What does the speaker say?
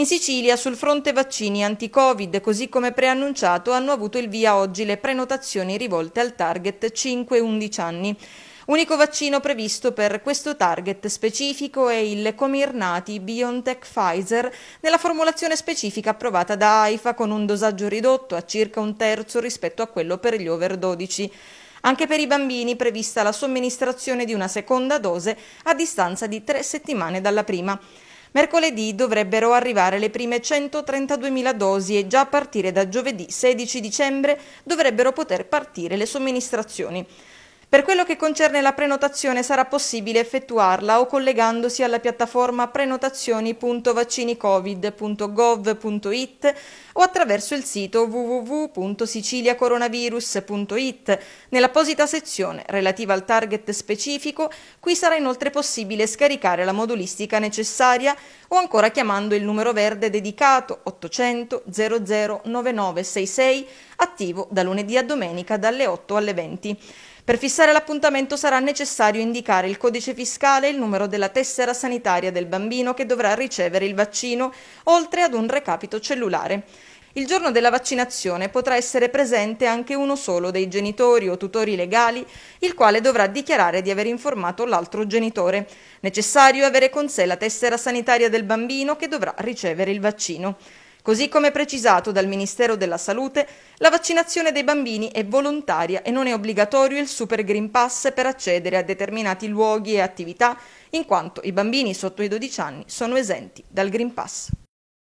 In Sicilia sul fronte vaccini anti-Covid, così come preannunciato, hanno avuto il via oggi le prenotazioni rivolte al target 5-11 anni. Unico vaccino previsto per questo target specifico è il Comirnati BioNTech Pfizer nella formulazione specifica approvata da AIFA con un dosaggio ridotto a circa un terzo rispetto a quello per gli over 12. Anche per i bambini è prevista la somministrazione di una seconda dose a distanza di tre settimane dalla prima. Mercoledì dovrebbero arrivare le prime 132.000 dosi e già a partire da giovedì 16 dicembre dovrebbero poter partire le somministrazioni. Per quello che concerne la prenotazione sarà possibile effettuarla o collegandosi alla piattaforma prenotazioni.vaccinicovid.gov.it o attraverso il sito www.siciliacoronavirus.it. Nell'apposita sezione relativa al target specifico, qui sarà inoltre possibile scaricare la modulistica necessaria o ancora chiamando il numero verde dedicato 800 00 9966 attivo da lunedì a domenica dalle 8 alle 20. Per fissare l'appuntamento sarà necessario indicare il codice fiscale e il numero della tessera sanitaria del bambino che dovrà ricevere il vaccino, oltre ad un recapito cellulare. Il giorno della vaccinazione potrà essere presente anche uno solo dei genitori o tutori legali, il quale dovrà dichiarare di aver informato l'altro genitore. Necessario avere con sé la tessera sanitaria del bambino che dovrà ricevere il vaccino. Così come precisato dal Ministero della Salute, la vaccinazione dei bambini è volontaria e non è obbligatorio il Super Green Pass per accedere a determinati luoghi e attività, in quanto i bambini sotto i 12 anni sono esenti dal Green Pass.